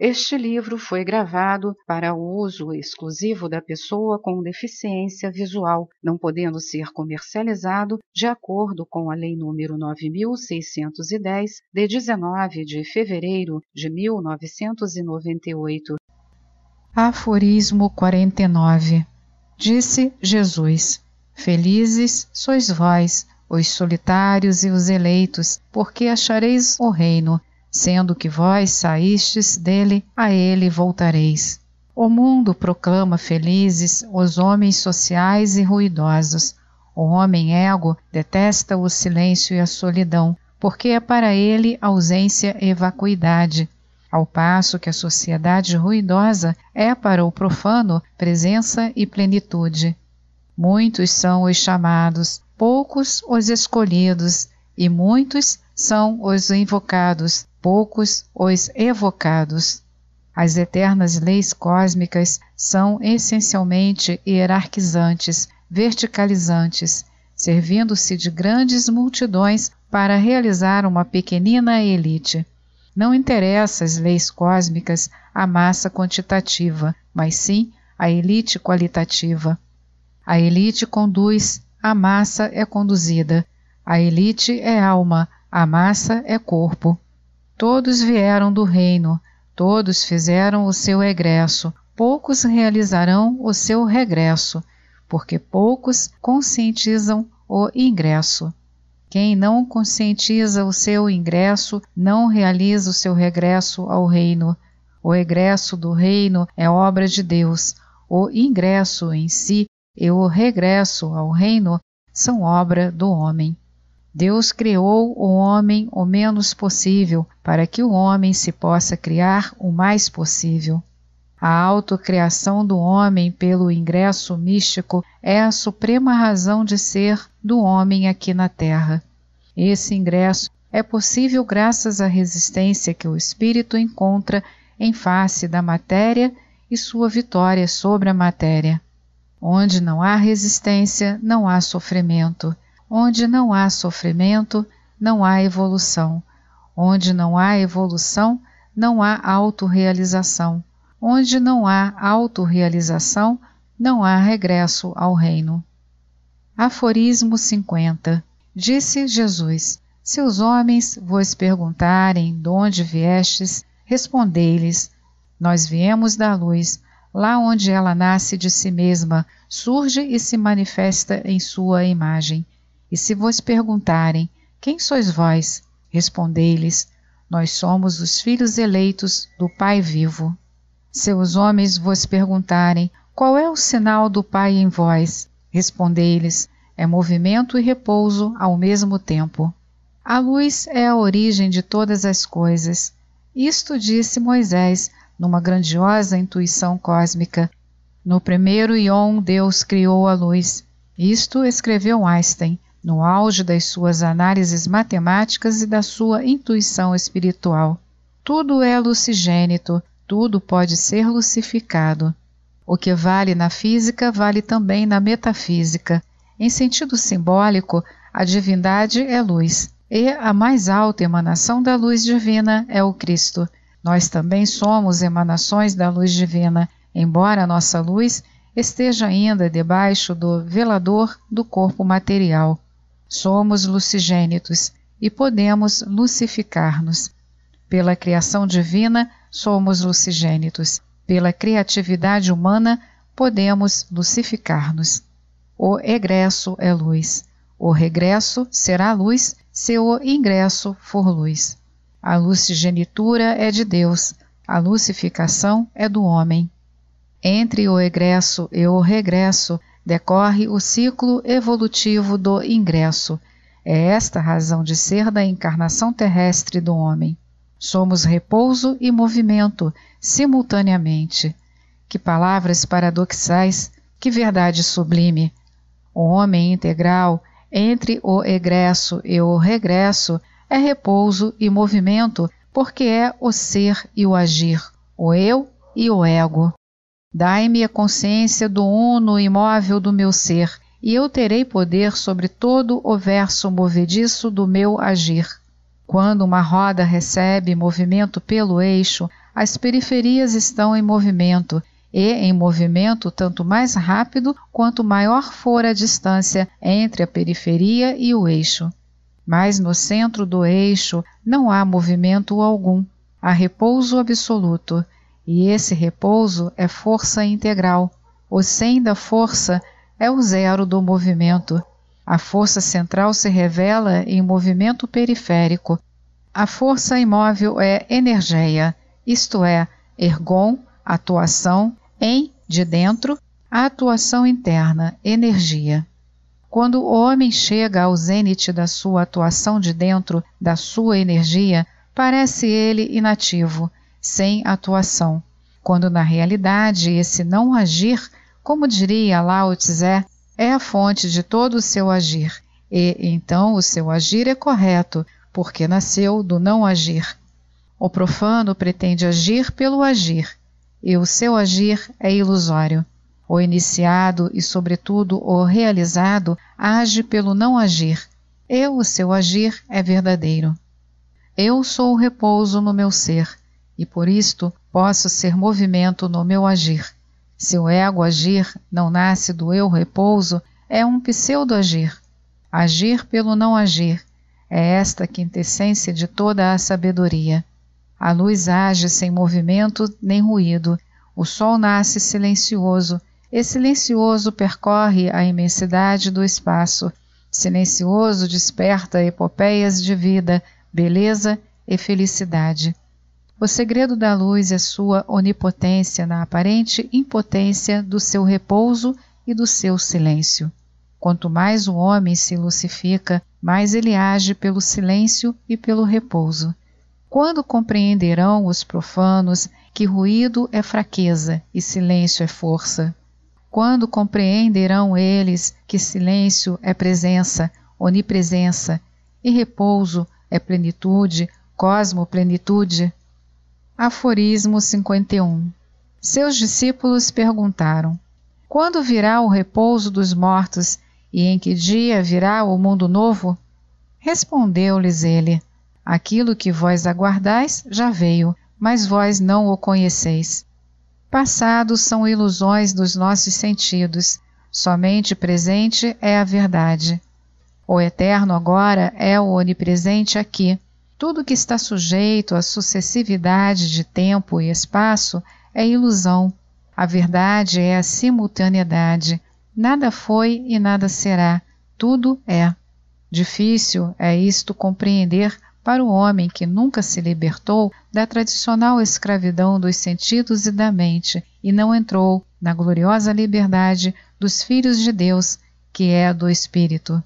Este livro foi gravado para uso exclusivo da pessoa com deficiência visual, não podendo ser comercializado de acordo com a Lei nº 9610 de 19 de fevereiro de 1998. Aforismo 49. Disse Jesus: Felizes sois vós, os solitários e os eleitos, porque achareis o reino sendo que vós saístes dele, a ele voltareis. O mundo proclama felizes os homens sociais e ruidosos. O homem ego detesta o silêncio e a solidão, porque é para ele ausência e vacuidade, ao passo que a sociedade ruidosa é para o profano presença e plenitude. Muitos são os chamados, poucos os escolhidos, e muitos são os invocados, poucos os evocados. As eternas leis cósmicas são essencialmente hierarquizantes, verticalizantes, servindo-se de grandes multidões para realizar uma pequenina elite. Não interessa as leis cósmicas a massa quantitativa, mas sim a elite qualitativa. A elite conduz, a massa é conduzida. A elite é alma, a massa é corpo. Todos vieram do reino, todos fizeram o seu egresso, poucos realizarão o seu regresso, porque poucos conscientizam o ingresso. Quem não conscientiza o seu ingresso não realiza o seu regresso ao reino. O egresso do reino é obra de Deus. O ingresso em si e o regresso ao reino são obra do homem. Deus criou o homem o menos possível, para que o homem se possa criar o mais possível. A autocriação do homem pelo ingresso místico é a suprema razão de ser do homem aqui na Terra. Esse ingresso é possível graças à resistência que o espírito encontra em face da matéria e sua vitória sobre a matéria. Onde não há resistência, não há sofrimento. Onde não há sofrimento, não há evolução. Onde não há evolução, não há autorrealização. Onde não há autorrealização, não há regresso ao reino. Aforismo 50 Disse Jesus: Se os homens vos perguntarem de onde viestes, respondei-lhes: Nós viemos da luz, lá onde ela nasce de si mesma, surge e se manifesta em sua imagem. E se vos perguntarem: Quem sois vós? Respondei-lhes: Nós somos os filhos eleitos do Pai vivo. Se os homens vos perguntarem: Qual é o sinal do Pai em vós? Respondei-lhes: É movimento e repouso ao mesmo tempo. A luz é a origem de todas as coisas. Isto disse Moisés numa grandiosa intuição cósmica. No primeiro ion, Deus criou a luz. Isto escreveu Einstein no auge das suas análises matemáticas e da sua intuição espiritual. Tudo é lucigênito, tudo pode ser lucificado. O que vale na física vale também na metafísica. Em sentido simbólico, a divindade é luz, e a mais alta emanação da luz divina é o Cristo. Nós também somos emanações da luz divina, embora a nossa luz esteja ainda debaixo do velador do corpo material. Somos lucigênitos e podemos lucificar-nos. Pela criação divina, somos lucigênitos. Pela criatividade humana, podemos lucificar-nos. O egresso é luz. O regresso será luz se o ingresso for luz. A lucigenitura é de Deus, a lucificação é do homem. Entre o egresso e o regresso decorre o ciclo evolutivo do ingresso. É esta a razão de ser da encarnação terrestre do homem. Somos repouso e movimento, simultaneamente. Que palavras paradoxais, que verdade sublime! O homem integral, entre o egresso e o regresso, é repouso e movimento, porque é o ser e o agir, o eu e o ego. Dai-me a consciência do uno imóvel do meu ser, e eu terei poder sobre todo o verso movediço do meu agir. Quando uma roda recebe movimento pelo eixo, as periferias estão em movimento, e em movimento tanto mais rápido quanto maior for a distância entre a periferia e o eixo. Mas no centro do eixo não há movimento algum, há repouso absoluto e esse repouso é força integral. O 100 da força é o zero do movimento. A força central se revela em movimento periférico. A força imóvel é energia, isto é, ergon, atuação, em, de dentro, a atuação interna, energia. Quando o homem chega ao zênite da sua atuação de dentro, da sua energia, parece ele inativo, sem atuação, quando na realidade esse não agir, como diria Lao Tse, é a fonte de todo o seu agir, e então o seu agir é correto, porque nasceu do não agir. O profano pretende agir pelo agir, e o seu agir é ilusório. O iniciado e, sobretudo, o realizado age pelo não agir, e o seu agir é verdadeiro. Eu sou o repouso no meu ser, e por isto posso ser movimento no meu agir. Se o ego agir não nasce do eu repouso, é um pseudo-agir. Agir pelo não agir é esta quintessência de toda a sabedoria. A luz age sem movimento nem ruído, o sol nasce silencioso, e silencioso percorre a imensidade do espaço. Silencioso desperta epopeias de vida, beleza e felicidade. O segredo da luz é sua onipotência na aparente impotência do seu repouso e do seu silêncio. Quanto mais o homem se lucifica, mais ele age pelo silêncio e pelo repouso. Quando compreenderão os profanos que ruído é fraqueza e silêncio é força? Quando compreenderão eles que silêncio é presença, onipresença, e repouso é plenitude, cosmoplenitude? Aforismo 51 Seus discípulos perguntaram: Quando virá o repouso dos mortos e em que dia virá o mundo novo? Respondeu-lhes ele: Aquilo que vós aguardais já veio, mas vós não o conheceis. Passados são ilusões dos nossos sentidos, somente presente é a verdade. O eterno agora é o onipresente aqui. Tudo que está sujeito à sucessividade de tempo e espaço é ilusão. A verdade é a simultaneidade. Nada foi e nada será. Tudo é. Difícil é isto compreender para o homem que nunca se libertou da tradicional escravidão dos sentidos e da mente e não entrou na gloriosa liberdade dos filhos de Deus, que é a do Espírito.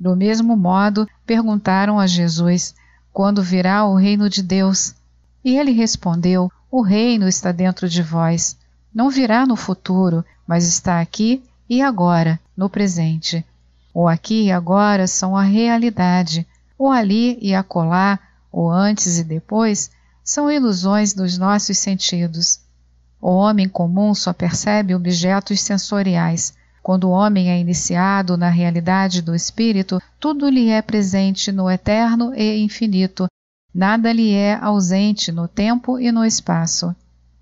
Do mesmo modo, perguntaram a Jesus: quando virá o reino de Deus? E ele respondeu: O reino está dentro de vós. Não virá no futuro, mas está aqui e agora, no presente. O aqui e agora são a realidade. O ali e acolá, o antes e depois, são ilusões dos nossos sentidos. O homem comum só percebe objetos sensoriais. Quando o homem é iniciado na realidade do espírito, tudo lhe é presente no eterno e infinito, nada lhe é ausente no tempo e no espaço.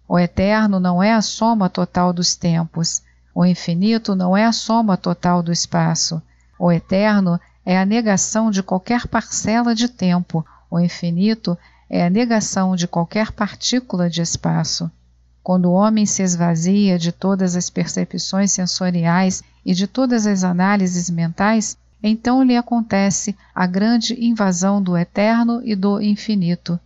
O eterno não é a soma total dos tempos, o infinito não é a soma total do espaço. O eterno é a negação de qualquer parcela de tempo, o infinito é a negação de qualquer partícula de espaço. Quando o homem se esvazia de todas as percepções sensoriais e de todas as análises mentais, então lhe acontece a grande invasão do eterno e do infinito.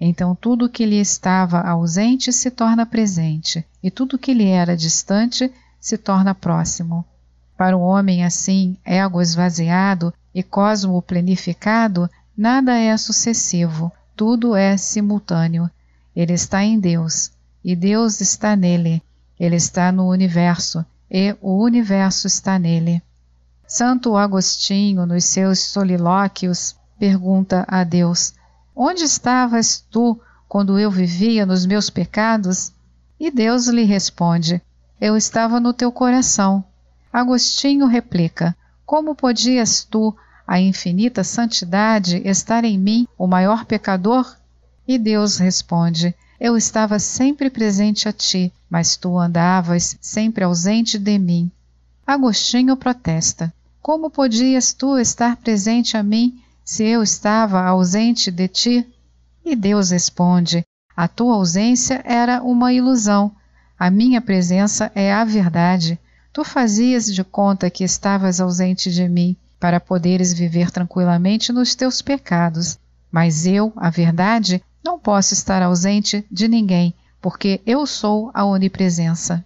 Então tudo o que lhe estava ausente se torna presente, e tudo o que lhe era distante se torna próximo. Para o homem assim, ego esvaziado e cosmo plenificado, nada é sucessivo, tudo é simultâneo. Ele está em Deus, e Deus está nele. Ele está no universo e o universo está nele. Santo Agostinho, nos seus solilóquios, pergunta a Deus: Onde estavas tu quando eu vivia nos meus pecados? E Deus lhe responde: Eu estava no teu coração. Agostinho replica: Como podias tu, a infinita santidade, estar em mim, o maior pecador? E Deus responde: eu estava sempre presente a ti, mas tu andavas sempre ausente de mim. Agostinho protesta: Como podias tu estar presente a mim se eu estava ausente de ti? E Deus responde: A tua ausência era uma ilusão. A minha presença é a verdade. Tu fazias de conta que estavas ausente de mim, para poderes viver tranquilamente nos teus pecados. Mas eu, a verdade, não posso estar ausente de ninguém, porque eu sou a onipresença.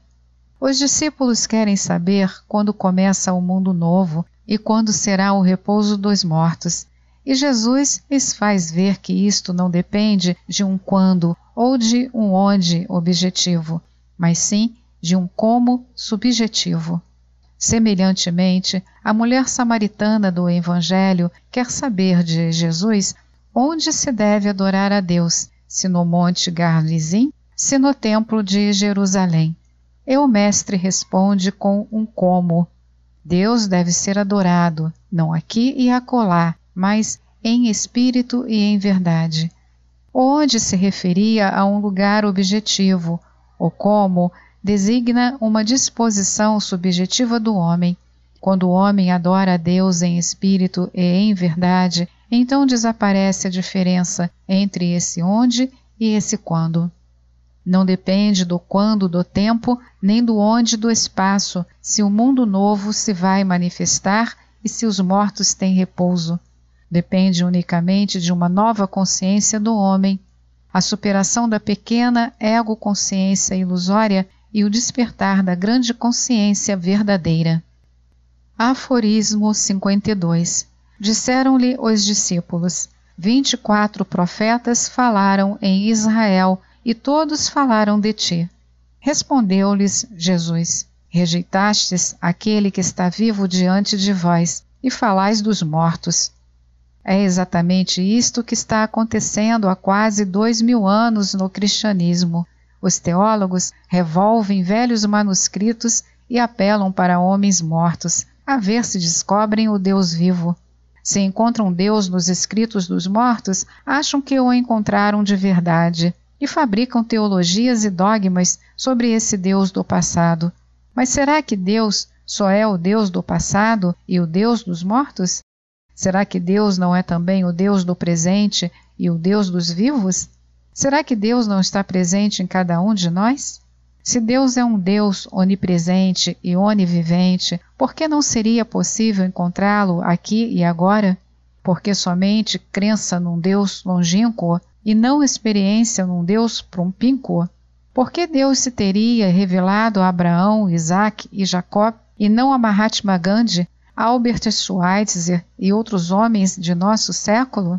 Os discípulos querem saber quando começa o mundo novo e quando será o repouso dos mortos. E Jesus lhes faz ver que isto não depende de um quando ou de um onde objetivo, mas sim de um como subjetivo. Semelhantemente, a mulher samaritana do Evangelho quer saber de Jesus Onde se deve adorar a Deus? Se no Monte Garizim? Se no Templo de Jerusalém? E o Mestre responde com um como. Deus deve ser adorado, não aqui e acolá, mas em espírito e em verdade. Onde se referia a um lugar objetivo, o como designa uma disposição subjetiva do homem quando o homem adora a Deus em espírito e em verdade, então desaparece a diferença entre esse onde e esse quando. Não depende do quando do tempo, nem do onde do espaço, se o mundo novo se vai manifestar e se os mortos têm repouso. Depende unicamente de uma nova consciência do homem. A superação da pequena ego-consciência ilusória e o despertar da grande consciência verdadeira. Aforismo 52 Disseram-lhe os discípulos: Vinte e quatro profetas falaram em Israel, e todos falaram de ti. Respondeu-lhes Jesus: Rejeitastes aquele que está vivo diante de vós, e falais dos mortos. É exatamente isto que está acontecendo há quase dois mil anos no cristianismo. Os teólogos revolvem velhos manuscritos e apelam para homens mortos a ver se descobrem o Deus vivo. Se encontram Deus nos escritos dos mortos, acham que o encontraram de verdade e fabricam teologias e dogmas sobre esse Deus do passado. Mas será que Deus só é o Deus do passado e o Deus dos mortos? Será que Deus não é também o Deus do presente e o Deus dos vivos? Será que Deus não está presente em cada um de nós? Se Deus é um Deus onipresente e onivivente, por que não seria possível encontrá-lo aqui e agora? Porque somente crença num Deus longínquo e não experiência num Deus prompínquo? Por que Deus se teria revelado a Abraão, Isaac e Jacó e não a Mahatma Gandhi, Albert Schweitzer e outros homens de nosso século?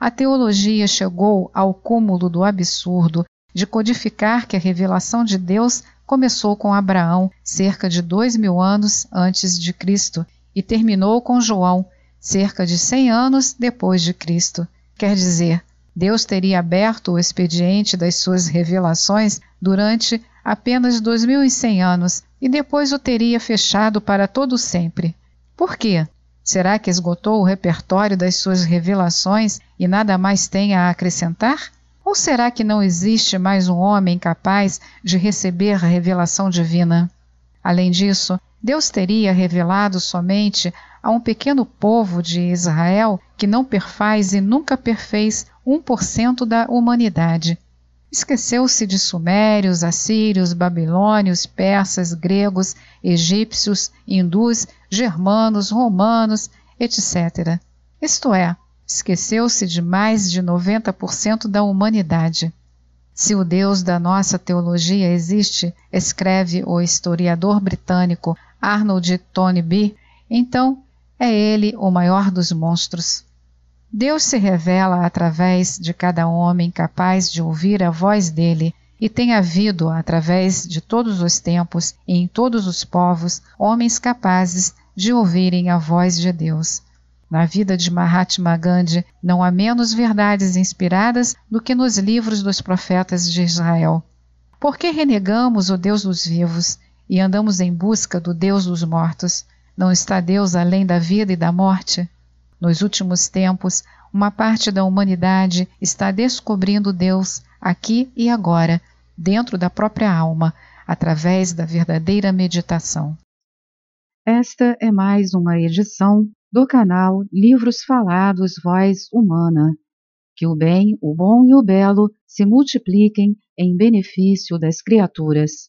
A teologia chegou ao cúmulo do absurdo de codificar que a revelação de Deus começou com Abraão cerca de dois mil anos antes de Cristo e terminou com João cerca de cem anos depois de Cristo. Quer dizer, Deus teria aberto o expediente das suas revelações durante apenas dois mil e cem anos e depois o teria fechado para todo sempre. Por quê? Será que esgotou o repertório das suas revelações e nada mais tem a acrescentar? Ou será que não existe mais um homem capaz de receber a revelação divina? Além disso, Deus teria revelado somente a um pequeno povo de Israel que não perfaz e nunca perfez 1% da humanidade. Esqueceu-se de sumérios, assírios, babilônios, persas, gregos, egípcios, hindus, germanos, romanos, etc. Isto é, esqueceu-se de mais de 90% da humanidade. Se o Deus da nossa teologia existe, escreve o historiador britânico Arnold B, então é ele o maior dos monstros. Deus se revela através de cada homem capaz de ouvir a voz dele, e tem havido, através de todos os tempos e em todos os povos, homens capazes de ouvirem a voz de Deus. Na vida de Mahatma Gandhi não há menos verdades inspiradas do que nos livros dos profetas de Israel. Por que renegamos o Deus dos vivos e andamos em busca do Deus dos mortos? Não está Deus além da vida e da morte? Nos últimos tempos, uma parte da humanidade está descobrindo Deus aqui e agora, dentro da própria alma, através da verdadeira meditação. Esta é mais uma edição do canal Livros Falados Voz Humana. Que o bem, o bom e o belo se multipliquem em benefício das criaturas.